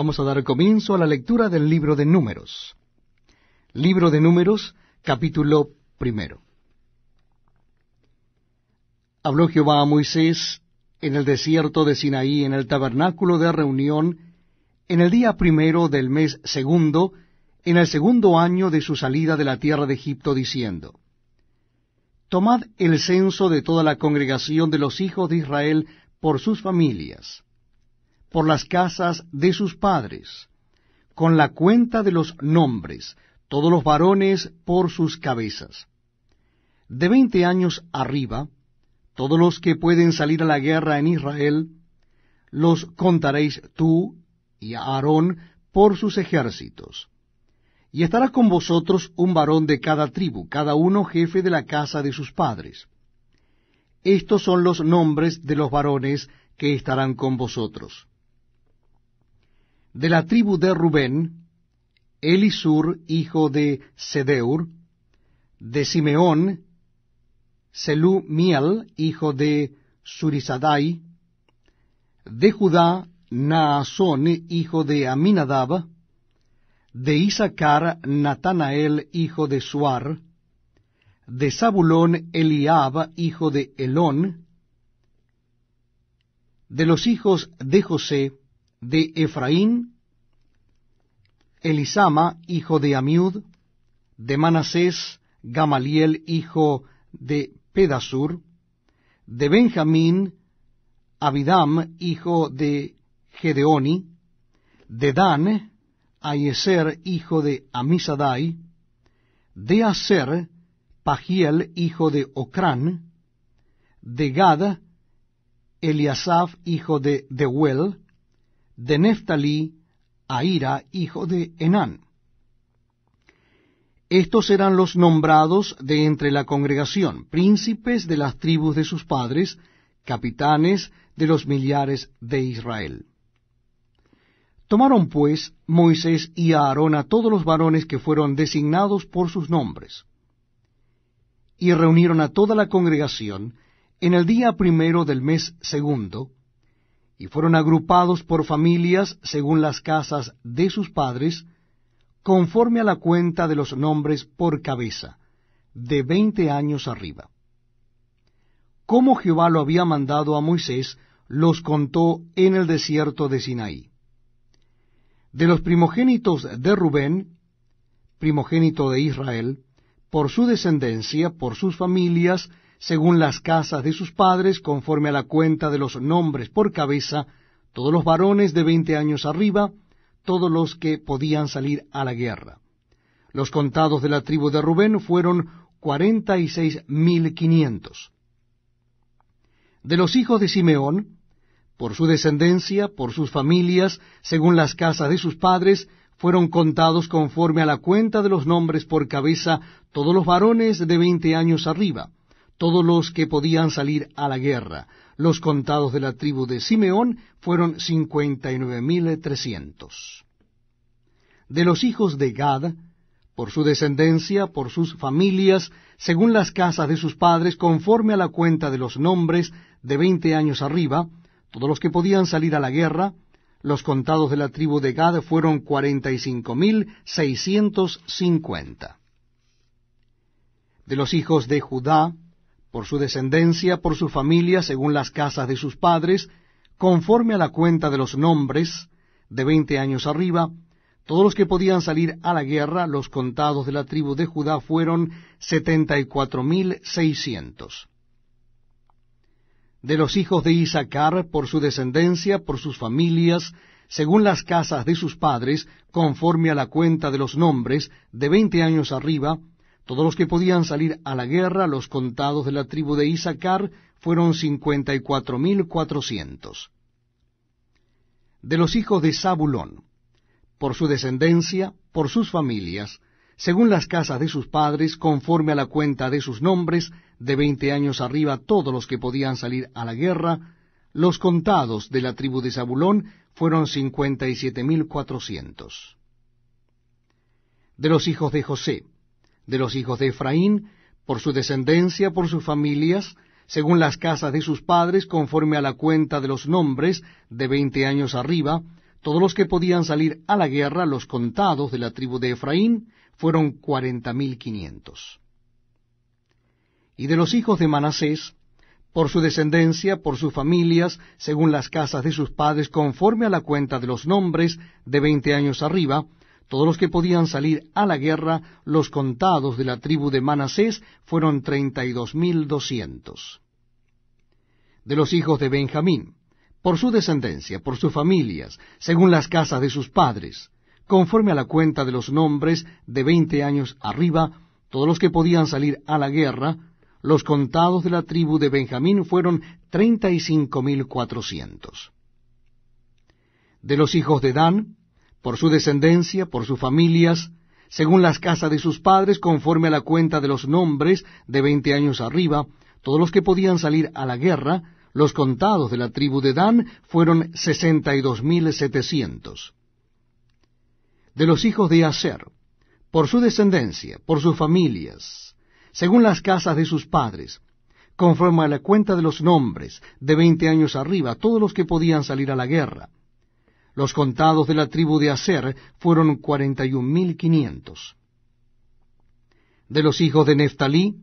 Vamos a dar comienzo a la lectura del libro de números. Libro de números, capítulo primero. Habló Jehová a Moisés en el desierto de Sinaí, en el tabernáculo de reunión, en el día primero del mes segundo, en el segundo año de su salida de la tierra de Egipto, diciendo, Tomad el censo de toda la congregación de los hijos de Israel por sus familias, por las casas de sus padres, con la cuenta de los nombres, todos los varones por sus cabezas. De veinte años arriba, todos los que pueden salir a la guerra en Israel, los contaréis tú y Aarón por sus ejércitos. Y estará con vosotros un varón de cada tribu, cada uno jefe de la casa de sus padres. Estos son los nombres de los varones que estarán con vosotros. De la tribu de Rubén, Elisur, hijo de Sedeur, de Simeón, Selú-Miel, hijo de Surisadai, de Judá, Naasón, hijo de Aminadab, de Isaacar, Natanael, hijo de Suar, de Zabulón, Eliab, hijo de Elón, de los hijos de José, de Efraín, Elisama, hijo de Amiud, de Manasés, Gamaliel, hijo de Pedasur, de Benjamín, Abidam, hijo de Gedeoni, de Dan, Ayeser, hijo de Amisadai, de Aser, Pajiel, hijo de Ocrán, de Gad, Eliasaf, hijo de Dehuel, de Neftalí, Aira, hijo de Enán. Estos eran los nombrados de entre la congregación, príncipes de las tribus de sus padres, capitanes de los millares de Israel. Tomaron pues Moisés y Aarón a todos los varones que fueron designados por sus nombres, y reunieron a toda la congregación en el día primero del mes segundo, y fueron agrupados por familias según las casas de sus padres, conforme a la cuenta de los nombres por cabeza, de veinte años arriba. Como Jehová lo había mandado a Moisés, los contó en el desierto de Sinaí. De los primogénitos de Rubén, primogénito de Israel, por su descendencia, por sus familias, según las casas de sus padres, conforme a la cuenta de los nombres por cabeza, todos los varones de veinte años arriba, todos los que podían salir a la guerra. Los contados de la tribu de Rubén fueron cuarenta y seis mil quinientos. De los hijos de Simeón, por su descendencia, por sus familias, según las casas de sus padres, fueron contados conforme a la cuenta de los nombres por cabeza todos los varones de veinte años arriba, todos los que podían salir a la guerra. Los contados de la tribu de Simeón fueron cincuenta y nueve mil trescientos. De los hijos de Gad, por su descendencia, por sus familias, según las casas de sus padres, conforme a la cuenta de los nombres de veinte años arriba, todos los que podían salir a la guerra, los contados de la tribu de Gad fueron cuarenta y cinco mil seiscientos cincuenta. De los hijos de Judá, por su descendencia, por su familia, según las casas de sus padres, conforme a la cuenta de los nombres, de veinte años arriba, todos los que podían salir a la guerra, los contados de la tribu de Judá fueron setenta y cuatro mil seiscientos. De los hijos de Isaacar, por su descendencia, por sus familias, según las casas de sus padres, conforme a la cuenta de los nombres, de veinte años arriba, todos los que podían salir a la guerra, los contados de la tribu de Isaacar, fueron cincuenta y cuatro mil cuatrocientos. De los hijos de Zabulón, por su descendencia, por sus familias, según las casas de sus padres, conforme a la cuenta de sus nombres, de veinte años arriba todos los que podían salir a la guerra, los contados de la tribu de Zabulón fueron cincuenta y siete mil cuatrocientos. De los hijos de José, de los hijos de Efraín, por su descendencia, por sus familias, según las casas de sus padres, conforme a la cuenta de los nombres, de veinte años arriba, todos los que podían salir a la guerra, los contados de la tribu de Efraín, fueron cuarenta mil quinientos. Y de los hijos de Manasés, por su descendencia, por sus familias, según las casas de sus padres, conforme a la cuenta de los nombres, de veinte años arriba, todos los que podían salir a la guerra, los contados de la tribu de Manasés, fueron treinta y dos mil doscientos. De los hijos de Benjamín, por su descendencia, por sus familias, según las casas de sus padres, conforme a la cuenta de los nombres de veinte años arriba, todos los que podían salir a la guerra, los contados de la tribu de Benjamín fueron treinta y cinco mil cuatrocientos. De los hijos de Dan, por su descendencia, por sus familias, según las casas de sus padres, conforme a la cuenta de los nombres de veinte años arriba, todos los que podían salir a la guerra, los contados de la tribu de Dan fueron sesenta y dos mil setecientos. De los hijos de Aser, por su descendencia, por sus familias, según las casas de sus padres, conforme a la cuenta de los nombres de veinte años arriba, todos los que podían salir a la guerra, los contados de la tribu de Aser fueron cuarenta y un mil quinientos. De los hijos de Neftalí,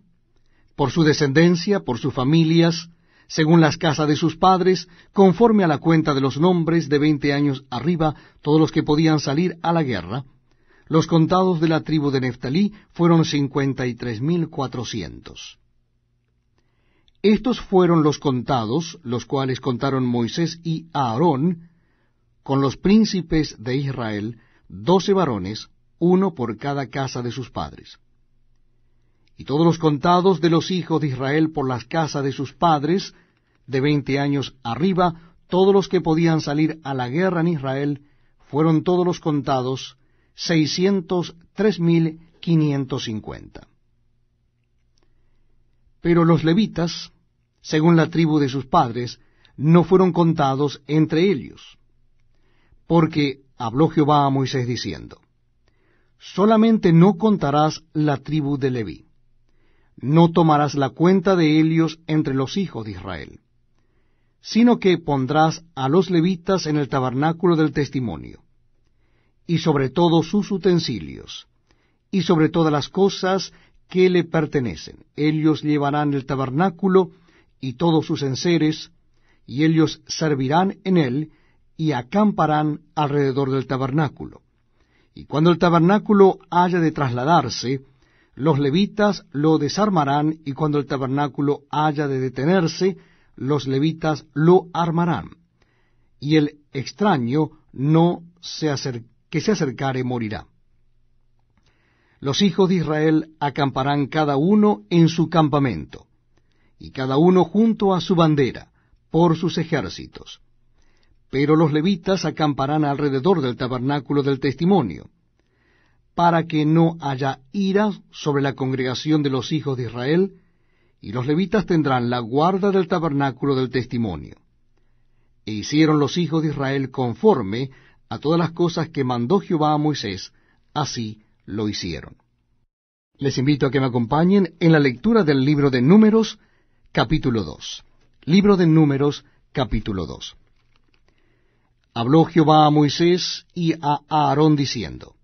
por su descendencia, por sus familias, según las casas de sus padres, conforme a la cuenta de los nombres de veinte años arriba, todos los que podían salir a la guerra, los contados de la tribu de Neftalí fueron cincuenta y tres mil cuatrocientos. Estos fueron los contados, los cuales contaron Moisés y Aarón, con los príncipes de Israel doce varones, uno por cada casa de sus padres. Y todos los contados de los hijos de Israel por las casas de sus padres, de veinte años arriba, todos los que podían salir a la guerra en Israel, fueron todos los contados, seiscientos tres mil quinientos cincuenta. Pero los levitas, según la tribu de sus padres, no fueron contados entre ellos porque habló Jehová a Moisés diciendo, Solamente no contarás la tribu de Leví, no tomarás la cuenta de ellos entre los hijos de Israel, sino que pondrás a los levitas en el tabernáculo del testimonio, y sobre todo sus utensilios, y sobre todas las cosas que le pertenecen. Ellos llevarán el tabernáculo y todos sus enseres, y ellos servirán en él, y acamparán alrededor del tabernáculo. Y cuando el tabernáculo haya de trasladarse, los levitas lo desarmarán, y cuando el tabernáculo haya de detenerse, los levitas lo armarán. Y el extraño no se que se acercare morirá. Los hijos de Israel acamparán cada uno en su campamento, y cada uno junto a su bandera, por sus ejércitos pero los levitas acamparán alrededor del tabernáculo del testimonio, para que no haya ira sobre la congregación de los hijos de Israel, y los levitas tendrán la guarda del tabernáculo del testimonio. E hicieron los hijos de Israel conforme a todas las cosas que mandó Jehová a Moisés, así lo hicieron. Les invito a que me acompañen en la lectura del libro de Números, capítulo 2. Libro de Números, capítulo 2. Habló Jehová a Moisés y a Aarón diciendo,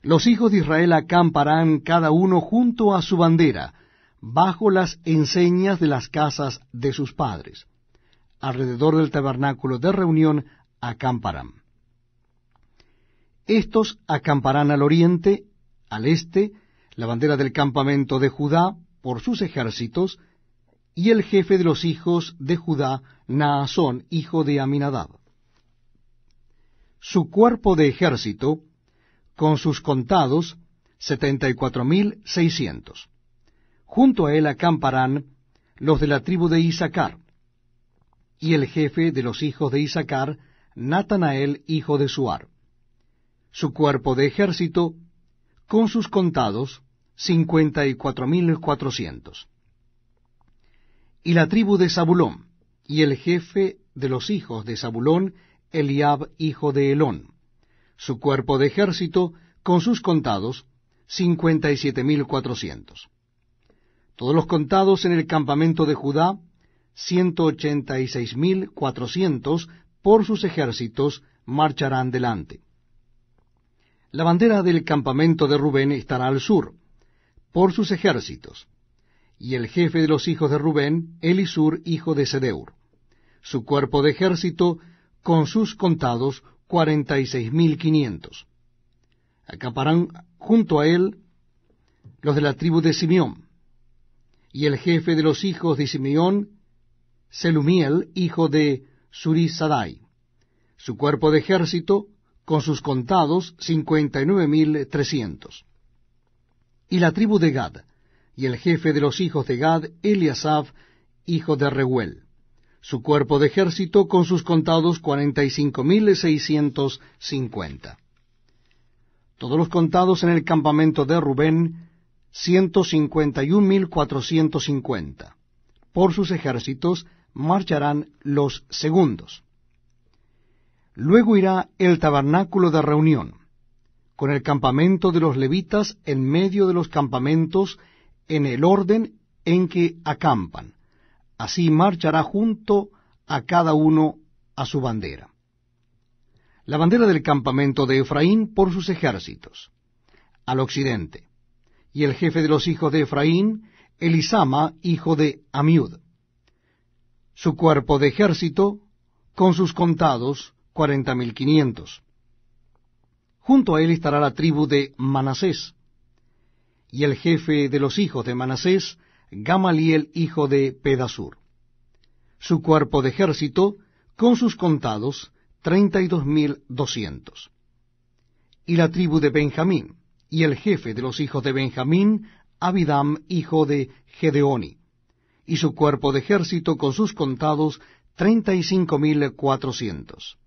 Los hijos de Israel acamparán cada uno junto a su bandera, bajo las enseñas de las casas de sus padres. Alrededor del tabernáculo de reunión acamparán. Estos acamparán al oriente, al este, la bandera del campamento de Judá por sus ejércitos, y el jefe de los hijos de Judá, Naasón, hijo de Aminadab su cuerpo de ejército, con sus contados, setenta y cuatro mil seiscientos. Junto a él acamparán los de la tribu de Isaacar, y el jefe de los hijos de Isaacar, Natanael, hijo de Suar. Su cuerpo de ejército, con sus contados, cincuenta y cuatro mil cuatrocientos. Y la tribu de Zabulón, y el jefe de los hijos de Zabulón, Eliab, hijo de Elón. Su cuerpo de ejército, con sus contados, cincuenta y siete mil cuatrocientos. Todos los contados en el campamento de Judá, ciento ochenta y seis mil cuatrocientos por sus ejércitos marcharán delante. La bandera del campamento de Rubén estará al sur, por sus ejércitos, y el jefe de los hijos de Rubén, Elisur, hijo de Sedeur. Su cuerpo de ejército, con sus contados cuarenta y seis mil quinientos. Acaparán junto a él los de la tribu de Simeón, y el jefe de los hijos de Simeón, Selumiel, hijo de Surisadai. Su cuerpo de ejército, con sus contados, cincuenta y nueve mil trescientos. Y la tribu de Gad, y el jefe de los hijos de Gad, Eliasaf, hijo de Reuel su cuerpo de ejército con sus contados cuarenta y cinco mil seiscientos cincuenta. Todos los contados en el campamento de Rubén, ciento cincuenta y mil cuatrocientos cincuenta. Por sus ejércitos marcharán los segundos. Luego irá el tabernáculo de reunión, con el campamento de los levitas en medio de los campamentos en el orden en que acampan Así marchará junto a cada uno a su bandera. La bandera del campamento de Efraín por sus ejércitos, al occidente, y el jefe de los hijos de Efraín, Elisama, hijo de Amiud. Su cuerpo de ejército, con sus contados, cuarenta mil quinientos. Junto a él estará la tribu de Manasés, y el jefe de los hijos de Manasés, Gamaliel hijo de Pedasur. Su cuerpo de ejército, con sus contados, treinta y dos mil doscientos. Y la tribu de Benjamín, y el jefe de los hijos de Benjamín, Abidam hijo de Gedeoni, y su cuerpo de ejército con sus contados, treinta y cinco mil cuatrocientos.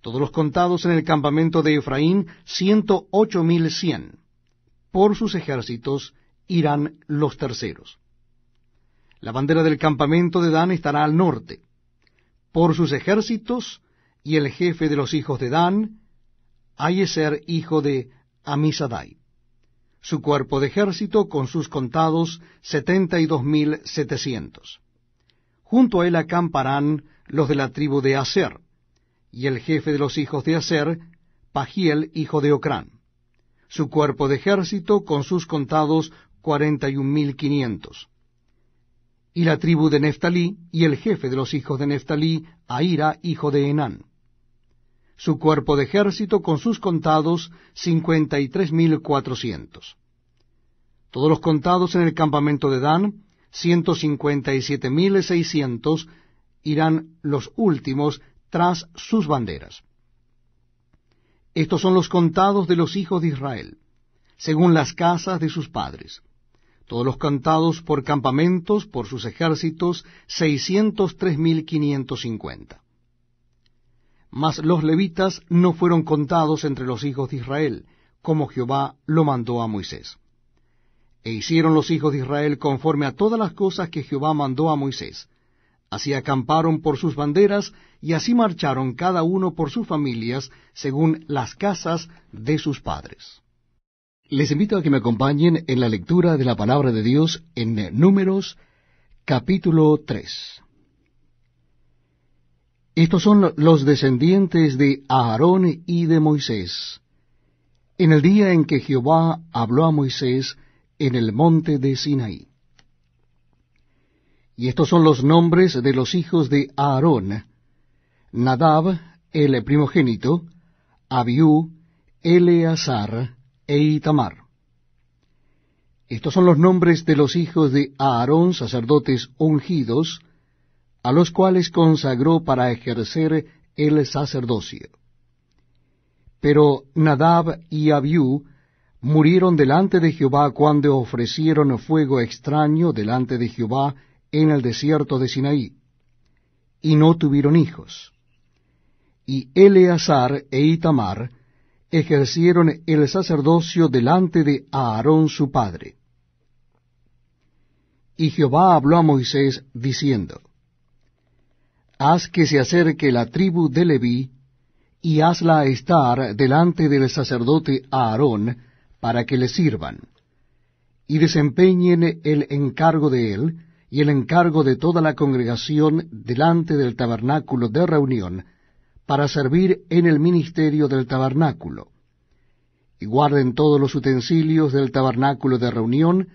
Todos los contados en el campamento de Efraín, ciento ocho mil cien, por sus ejércitos irán los terceros. La bandera del campamento de Dan estará al norte, por sus ejércitos, y el jefe de los hijos de Dan, Ayeser, hijo de Amisadai. Su cuerpo de ejército, con sus contados, setenta y dos mil setecientos. Junto a él acamparán los de la tribu de Aser, y el jefe de los hijos de Aser, Pagiel, hijo de Ocrán. Su cuerpo de ejército, con sus contados, cuarenta y un mil quinientos. Y la tribu de Neftalí, y el jefe de los hijos de Neftalí, Aira, hijo de Enán. Su cuerpo de ejército, con sus contados, cincuenta y tres mil cuatrocientos. Todos los contados en el campamento de Dan, ciento cincuenta y siete mil seiscientos, irán los últimos tras sus banderas. Estos son los contados de los hijos de Israel, según las casas de sus padres todos los cantados por campamentos, por sus ejércitos, seiscientos tres mil quinientos cincuenta. Mas los levitas no fueron contados entre los hijos de Israel, como Jehová lo mandó a Moisés. E hicieron los hijos de Israel conforme a todas las cosas que Jehová mandó a Moisés. Así acamparon por sus banderas, y así marcharon cada uno por sus familias, según las casas de sus padres. Les invito a que me acompañen en la lectura de la palabra de Dios en Números capítulo 3. Estos son los descendientes de Aarón y de Moisés. En el día en que Jehová habló a Moisés en el monte de Sinaí. Y estos son los nombres de los hijos de Aarón, Nadab, el primogénito, Abiú, Eleazar, e Estos son los nombres de los hijos de Aarón, sacerdotes ungidos, a los cuales consagró para ejercer el sacerdocio. Pero Nadab y Abiú murieron delante de Jehová cuando ofrecieron fuego extraño delante de Jehová en el desierto de Sinaí, y no tuvieron hijos. Y Eleazar e Itamar ejercieron el sacerdocio delante de Aarón su padre. Y Jehová habló a Moisés diciendo, Haz que se acerque la tribu de Leví, y hazla estar delante del sacerdote Aarón, para que le sirvan, y desempeñen el encargo de él, y el encargo de toda la congregación delante del tabernáculo de reunión, para servir en el ministerio del tabernáculo. Y guarden todos los utensilios del tabernáculo de reunión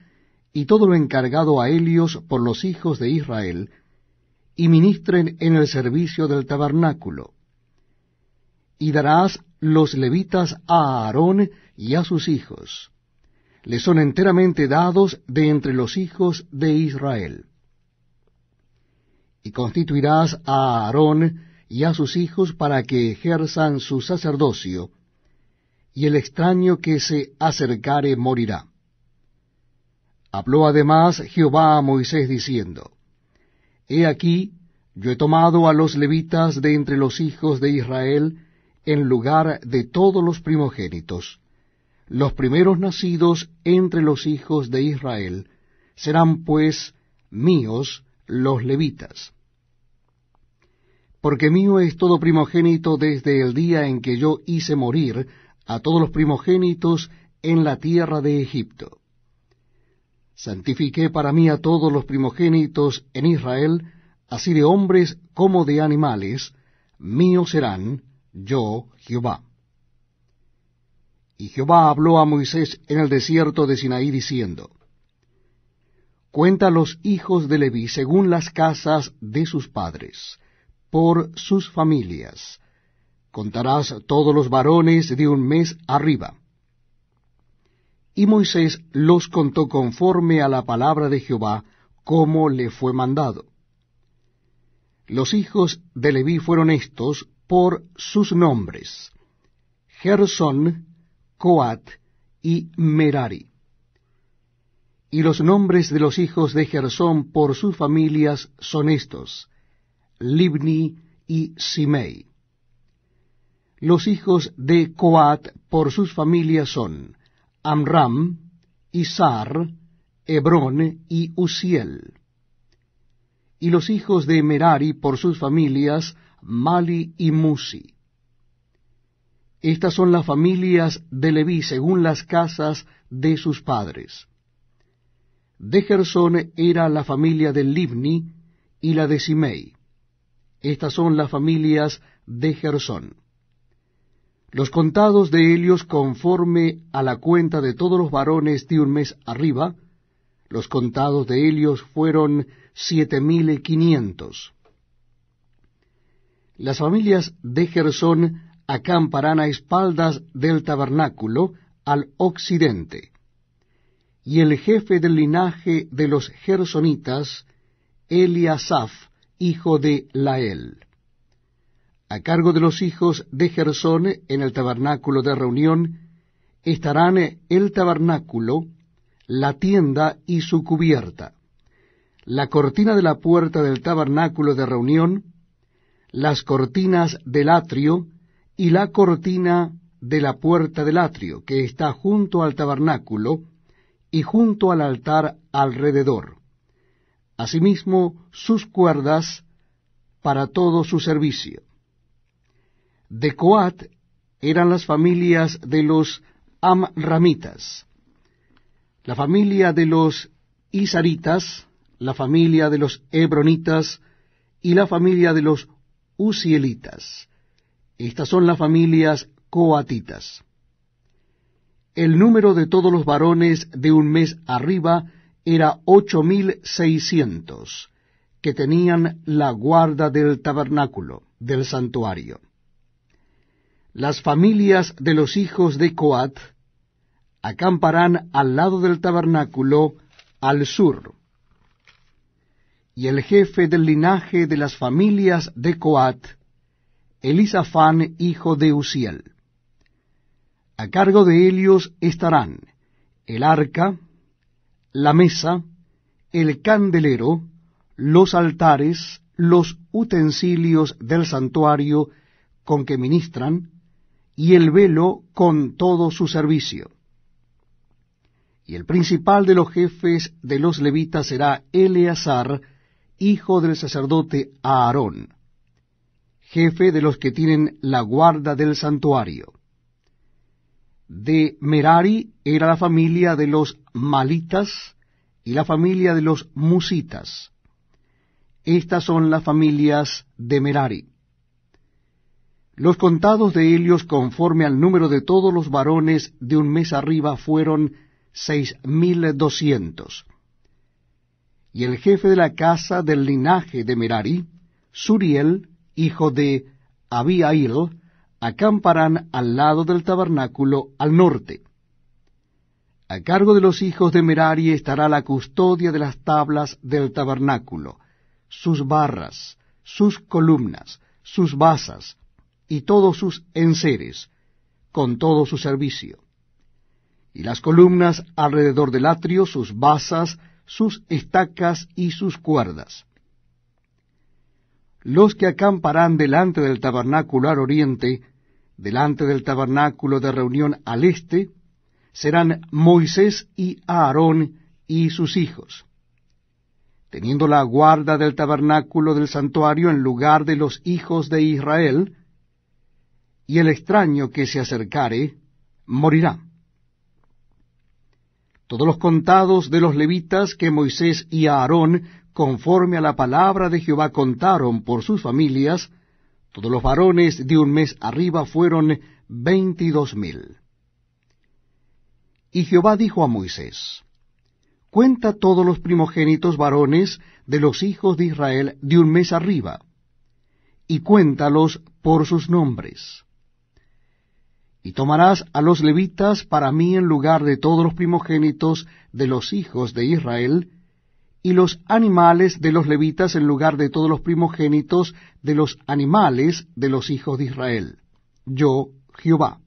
y todo lo encargado a Helios por los hijos de Israel, y ministren en el servicio del tabernáculo. Y darás los levitas a Aarón y a sus hijos. Le son enteramente dados de entre los hijos de Israel. Y constituirás a Aarón y a sus hijos para que ejerzan su sacerdocio, y el extraño que se acercare morirá. Habló además Jehová a Moisés diciendo, He aquí, yo he tomado a los levitas de entre los hijos de Israel en lugar de todos los primogénitos. Los primeros nacidos entre los hijos de Israel serán pues míos los levitas porque mío es todo primogénito desde el día en que yo hice morir a todos los primogénitos en la tierra de Egipto. Santifiqué para mí a todos los primogénitos en Israel, así de hombres como de animales, míos serán, yo Jehová. Y Jehová habló a Moisés en el desierto de Sinaí diciendo, Cuenta los hijos de Leví según las casas de sus padres por sus familias. Contarás todos los varones de un mes arriba. Y Moisés los contó conforme a la palabra de Jehová, como le fue mandado. Los hijos de Leví fueron estos por sus nombres, Gersón, Coat y Merari. Y los nombres de los hijos de Gersón por sus familias son estos, Libni y Simei. Los hijos de Coat por sus familias son Amram, Isar, Hebrón y Uziel. Y los hijos de Merari por sus familias, Mali y Musi. Estas son las familias de Leví según las casas de sus padres. De Gersón era la familia de Libni y la de Simei. Estas son las familias de Gersón. Los contados de Helios conforme a la cuenta de todos los varones de un mes arriba, los contados de Helios fueron siete mil quinientos. Las familias de Gersón acamparán a espaldas del tabernáculo al occidente. Y el jefe del linaje de los gersonitas, Eliasaf, hijo de Lael. A cargo de los hijos de Gersón en el tabernáculo de reunión estarán el tabernáculo, la tienda y su cubierta, la cortina de la puerta del tabernáculo de reunión, las cortinas del atrio y la cortina de la puerta del atrio, que está junto al tabernáculo y junto al altar alrededor asimismo sus cuerdas para todo su servicio. De Coat eran las familias de los Amramitas, la familia de los Isaritas, la familia de los Hebronitas y la familia de los Usielitas. Estas son las familias coatitas. El número de todos los varones de un mes arriba era ocho mil seiscientos, que tenían la guarda del tabernáculo, del santuario. Las familias de los hijos de Coat acamparán al lado del tabernáculo, al sur. Y el jefe del linaje de las familias de Coat, Elisafán, hijo de Uziel. A cargo de ellos estarán el arca, la mesa, el candelero, los altares, los utensilios del santuario con que ministran, y el velo con todo su servicio. Y el principal de los jefes de los levitas será Eleazar, hijo del sacerdote Aarón, jefe de los que tienen la guarda del santuario de Merari era la familia de los Malitas y la familia de los Musitas. Estas son las familias de Merari. Los contados de ellos, conforme al número de todos los varones de un mes arriba fueron seis mil doscientos. Y el jefe de la casa del linaje de Merari, Suriel, hijo de Abiail, acamparán al lado del tabernáculo al norte. A cargo de los hijos de Merari estará la custodia de las tablas del tabernáculo, sus barras, sus columnas, sus basas y todos sus enseres, con todo su servicio. Y las columnas alrededor del atrio, sus basas, sus estacas y sus cuerdas. Los que acamparán delante del tabernáculo al oriente delante del tabernáculo de reunión al este, serán Moisés y Aarón y sus hijos, teniendo la guarda del tabernáculo del santuario en lugar de los hijos de Israel, y el extraño que se acercare morirá. Todos los contados de los levitas que Moisés y Aarón, conforme a la palabra de Jehová, contaron por sus familias, todos los varones de un mes arriba fueron veintidós mil. Y Jehová dijo a Moisés, Cuenta todos los primogénitos varones de los hijos de Israel de un mes arriba, y cuéntalos por sus nombres. Y tomarás a los levitas para mí en lugar de todos los primogénitos de los hijos de Israel, y los animales de los levitas en lugar de todos los primogénitos de los animales de los hijos de Israel. Yo, Jehová.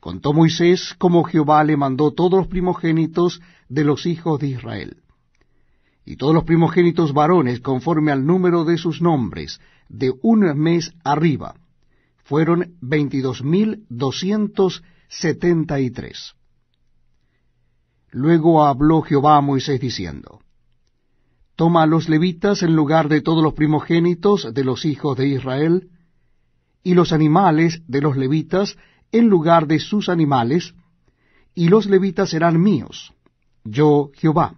Contó Moisés cómo Jehová le mandó todos los primogénitos de los hijos de Israel. Y todos los primogénitos varones, conforme al número de sus nombres, de un mes arriba, fueron veintidós mil doscientos setenta y tres. Luego habló Jehová a Moisés diciendo, Toma a los levitas en lugar de todos los primogénitos de los hijos de Israel, y los animales de los levitas en lugar de sus animales, y los levitas serán míos, yo Jehová.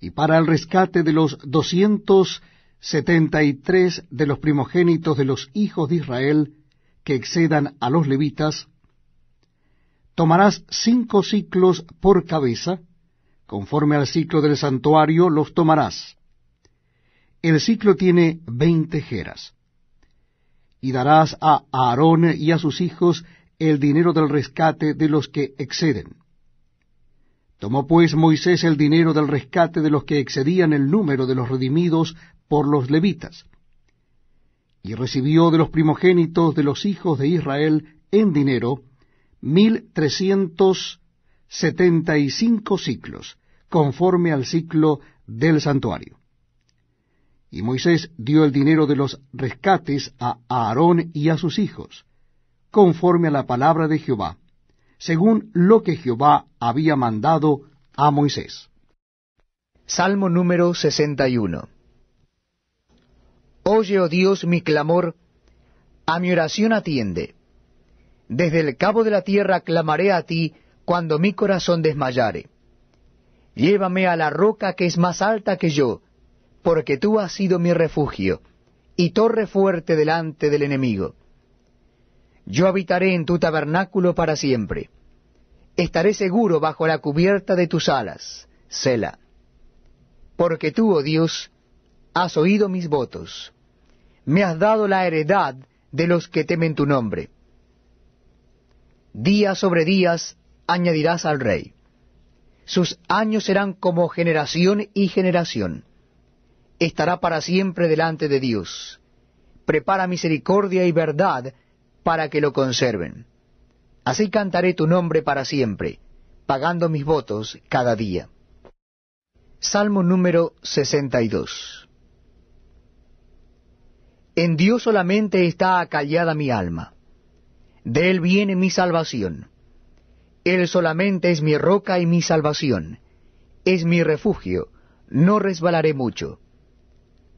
Y para el rescate de los doscientos setenta y tres de los primogénitos de los hijos de Israel que excedan a los levitas, Tomarás cinco ciclos por cabeza, conforme al ciclo del santuario los tomarás. El ciclo tiene veinte jeras. Y darás a Aarón y a sus hijos el dinero del rescate de los que exceden. Tomó pues Moisés el dinero del rescate de los que excedían el número de los redimidos por los levitas, y recibió de los primogénitos de los hijos de Israel en dinero 1375 ciclos, conforme al ciclo del santuario. Y Moisés dio el dinero de los rescates a Aarón y a sus hijos, conforme a la palabra de Jehová, según lo que Jehová había mandado a Moisés. Salmo número 61 Oye, oh Dios, mi clamor, a mi oración atiende desde el cabo de la tierra clamaré a ti cuando mi corazón desmayare. Llévame a la roca que es más alta que yo, porque tú has sido mi refugio, y torre fuerte delante del enemigo. Yo habitaré en tu tabernáculo para siempre. Estaré seguro bajo la cubierta de tus alas, Sela. Porque tú, oh Dios, has oído mis votos. Me has dado la heredad de los que temen tu nombre día sobre días añadirás al rey. Sus años serán como generación y generación. Estará para siempre delante de Dios. Prepara misericordia y verdad para que lo conserven. Así cantaré tu nombre para siempre, pagando mis votos cada día. Salmo número 62. En Dios solamente está acallada mi alma de él viene mi salvación. Él solamente es mi roca y mi salvación. Es mi refugio, no resbalaré mucho.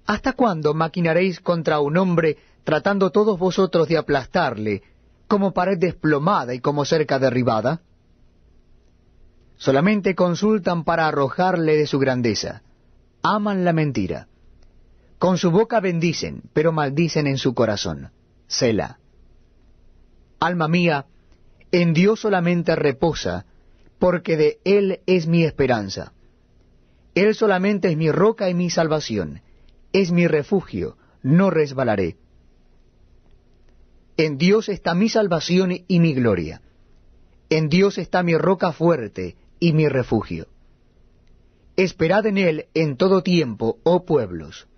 ¿Hasta cuándo maquinaréis contra un hombre tratando todos vosotros de aplastarle, como pared desplomada y como cerca derribada? Solamente consultan para arrojarle de su grandeza. Aman la mentira. Con su boca bendicen, pero maldicen en su corazón. Selah. Alma mía, en Dios solamente reposa, porque de Él es mi esperanza. Él solamente es mi roca y mi salvación, es mi refugio, no resbalaré. En Dios está mi salvación y mi gloria. En Dios está mi roca fuerte y mi refugio. Esperad en Él en todo tiempo, oh pueblos.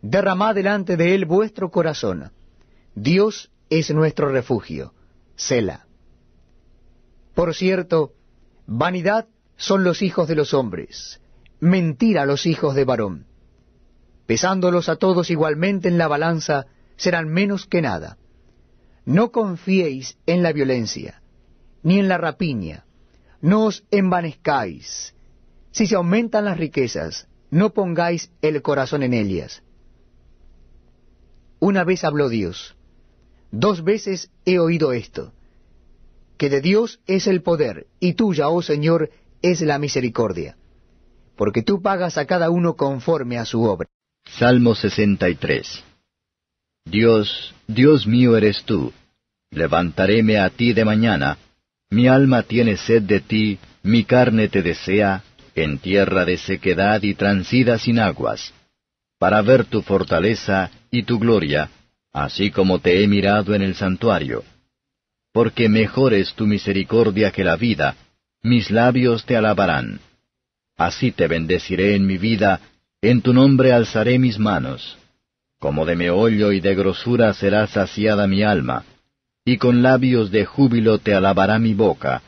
Derramad delante de Él vuestro corazón. Dios es nuestro refugio. Sela. Por cierto, vanidad son los hijos de los hombres, mentira los hijos de varón. Pesándolos a todos igualmente en la balanza, serán menos que nada. No confiéis en la violencia, ni en la rapiña, no os envanezcáis. Si se aumentan las riquezas, no pongáis el corazón en ellas. Una vez habló Dios, Dos veces he oído esto, que de Dios es el poder, y tuya, oh Señor, es la misericordia, porque tú pagas a cada uno conforme a su obra. Salmo 63 Dios, Dios mío eres tú, levantaréme a ti de mañana, mi alma tiene sed de ti, mi carne te desea, en tierra de sequedad y transida sin aguas, para ver tu fortaleza y tu gloria, así como te he mirado en el santuario. Porque mejor es tu misericordia que la vida, mis labios te alabarán. Así te bendeciré en mi vida, en tu nombre alzaré mis manos. Como de meollo y de grosura será saciada mi alma, y con labios de júbilo te alabará mi boca,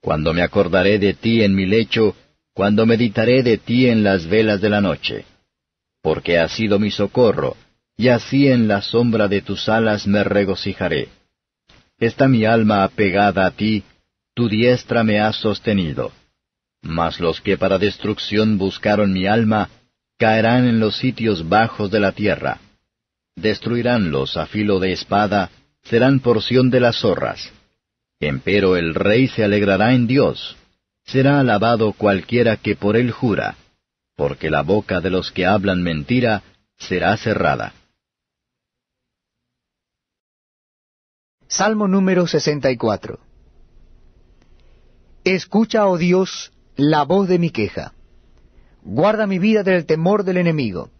cuando me acordaré de ti en mi lecho, cuando meditaré de ti en las velas de la noche. Porque has sido mi socorro, y así en la sombra de tus alas me regocijaré. Está mi alma apegada a ti, tu diestra me ha sostenido. Mas los que para destrucción buscaron mi alma, caerán en los sitios bajos de la tierra. Destruiránlos a filo de espada, serán porción de las zorras. Empero el rey se alegrará en Dios, será alabado cualquiera que por él jura, porque la boca de los que hablan mentira será cerrada. Salmo número 64. Escucha, oh Dios, la voz de mi queja. Guarda mi vida del temor del enemigo.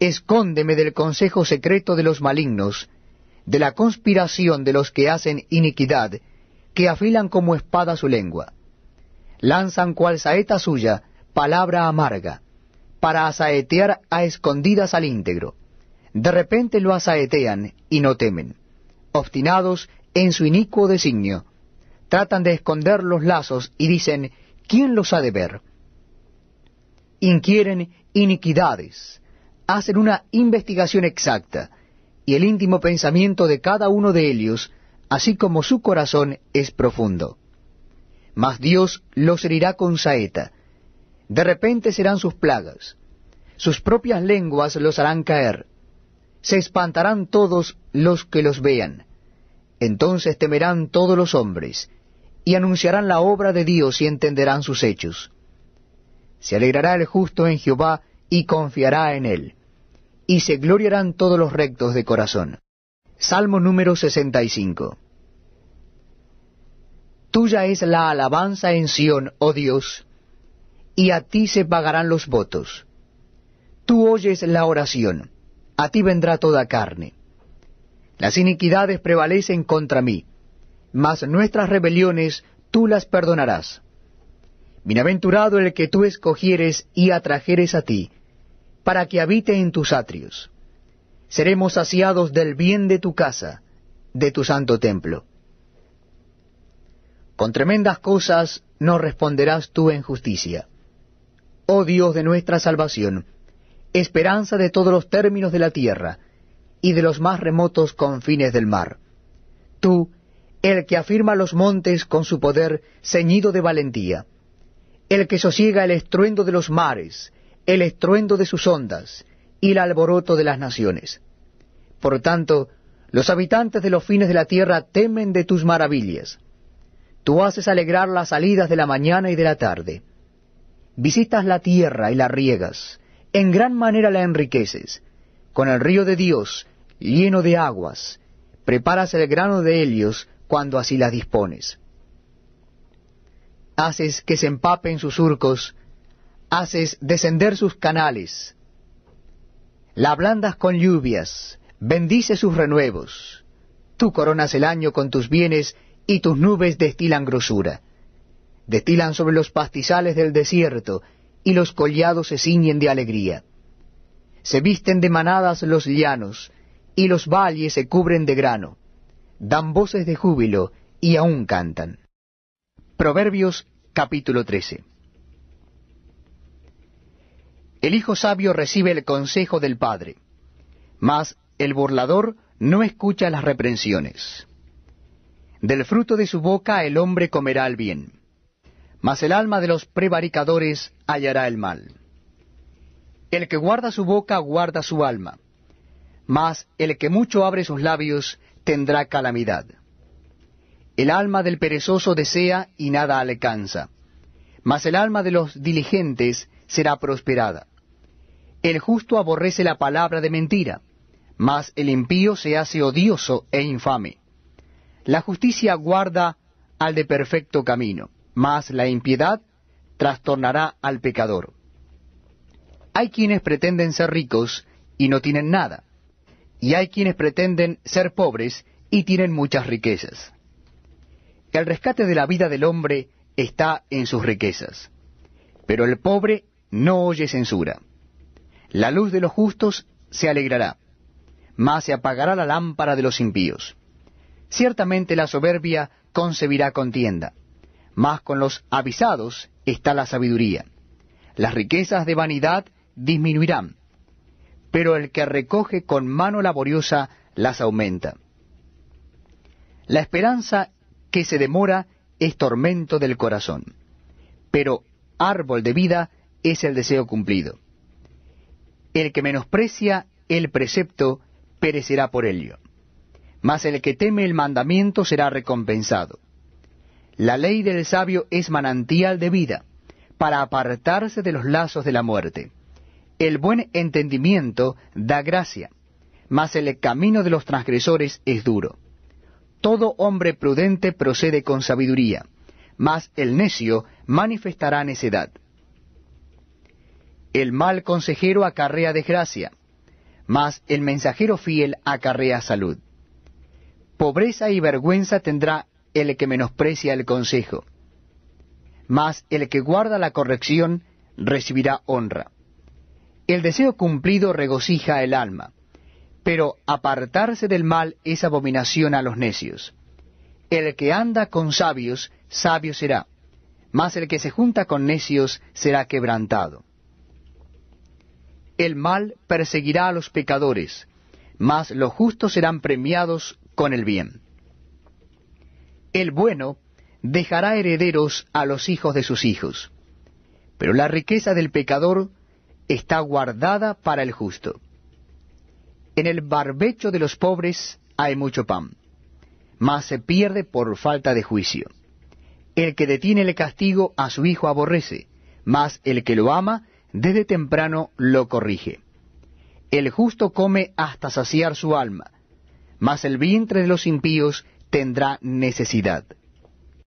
Escóndeme del consejo secreto de los malignos, de la conspiración de los que hacen iniquidad, que afilan como espada su lengua. Lanzan cual saeta suya palabra amarga, para asaetear a escondidas al íntegro. De repente lo asaetean y no temen obstinados en su inicuo designio. Tratan de esconder los lazos y dicen, ¿quién los ha de ver? Inquieren iniquidades, hacen una investigación exacta, y el íntimo pensamiento de cada uno de ellos, así como su corazón, es profundo. Mas Dios los herirá con saeta. De repente serán sus plagas. Sus propias lenguas los harán caer. Se espantarán todos los que los vean entonces temerán todos los hombres, y anunciarán la obra de Dios y entenderán sus hechos. Se alegrará el justo en Jehová y confiará en él, y se gloriarán todos los rectos de corazón. Salmo número 65. Tuya es la alabanza en Sión, oh Dios, y a ti se pagarán los votos. Tú oyes la oración, a ti vendrá toda carne. Las iniquidades prevalecen contra mí, mas nuestras rebeliones tú las perdonarás. Bienaventurado el que tú escogieres y atrajeres a ti, para que habite en tus atrios. Seremos saciados del bien de tu casa, de tu santo templo. Con tremendas cosas no responderás tú en justicia. Oh Dios de nuestra salvación, esperanza de todos los términos de la tierra, y de los más remotos confines del mar. Tú, el que afirma los montes con su poder ceñido de valentía, el que sosiega el estruendo de los mares, el estruendo de sus ondas y el alboroto de las naciones. Por tanto, los habitantes de los fines de la tierra temen de tus maravillas. Tú haces alegrar las salidas de la mañana y de la tarde. Visitas la tierra y la riegas, en gran manera la enriqueces. Con el río de Dios lleno de aguas, preparas el grano de helios cuando así las dispones. Haces que se empapen sus surcos, haces descender sus canales, la ablandas con lluvias, bendice sus renuevos, tú coronas el año con tus bienes y tus nubes destilan grosura. Destilan sobre los pastizales del desierto, y los collados se ciñen de alegría. Se visten de manadas los llanos, y los valles se cubren de grano. Dan voces de júbilo y aún cantan. Proverbios capítulo 13. El hijo sabio recibe el consejo del padre, mas el burlador no escucha las reprensiones. Del fruto de su boca el hombre comerá el bien, mas el alma de los prevaricadores hallará el mal. El que guarda su boca guarda su alma mas el que mucho abre sus labios tendrá calamidad. El alma del perezoso desea y nada alcanza, mas el alma de los diligentes será prosperada. El justo aborrece la palabra de mentira, mas el impío se hace odioso e infame. La justicia guarda al de perfecto camino, mas la impiedad trastornará al pecador. Hay quienes pretenden ser ricos y no tienen nada y hay quienes pretenden ser pobres y tienen muchas riquezas. El rescate de la vida del hombre está en sus riquezas, pero el pobre no oye censura. La luz de los justos se alegrará, mas se apagará la lámpara de los impíos. Ciertamente la soberbia concebirá contienda, mas con los avisados está la sabiduría. Las riquezas de vanidad disminuirán, pero el que recoge con mano laboriosa las aumenta. La esperanza que se demora es tormento del corazón, pero árbol de vida es el deseo cumplido. El que menosprecia el precepto perecerá por ello, mas el que teme el mandamiento será recompensado. La ley del sabio es manantial de vida, para apartarse de los lazos de la muerte. El buen entendimiento da gracia, mas el camino de los transgresores es duro. Todo hombre prudente procede con sabiduría, mas el necio manifestará necedad. El mal consejero acarrea desgracia, mas el mensajero fiel acarrea salud. Pobreza y vergüenza tendrá el que menosprecia el consejo, mas el que guarda la corrección recibirá honra. El deseo cumplido regocija el alma, pero apartarse del mal es abominación a los necios. El que anda con sabios, sabio será, mas el que se junta con necios será quebrantado. El mal perseguirá a los pecadores, mas los justos serán premiados con el bien. El bueno dejará herederos a los hijos de sus hijos, pero la riqueza del pecador está guardada para el justo. En el barbecho de los pobres hay mucho pan, mas se pierde por falta de juicio. El que detiene el castigo a su hijo aborrece, mas el que lo ama desde temprano lo corrige. El justo come hasta saciar su alma, mas el vientre de los impíos tendrá necesidad.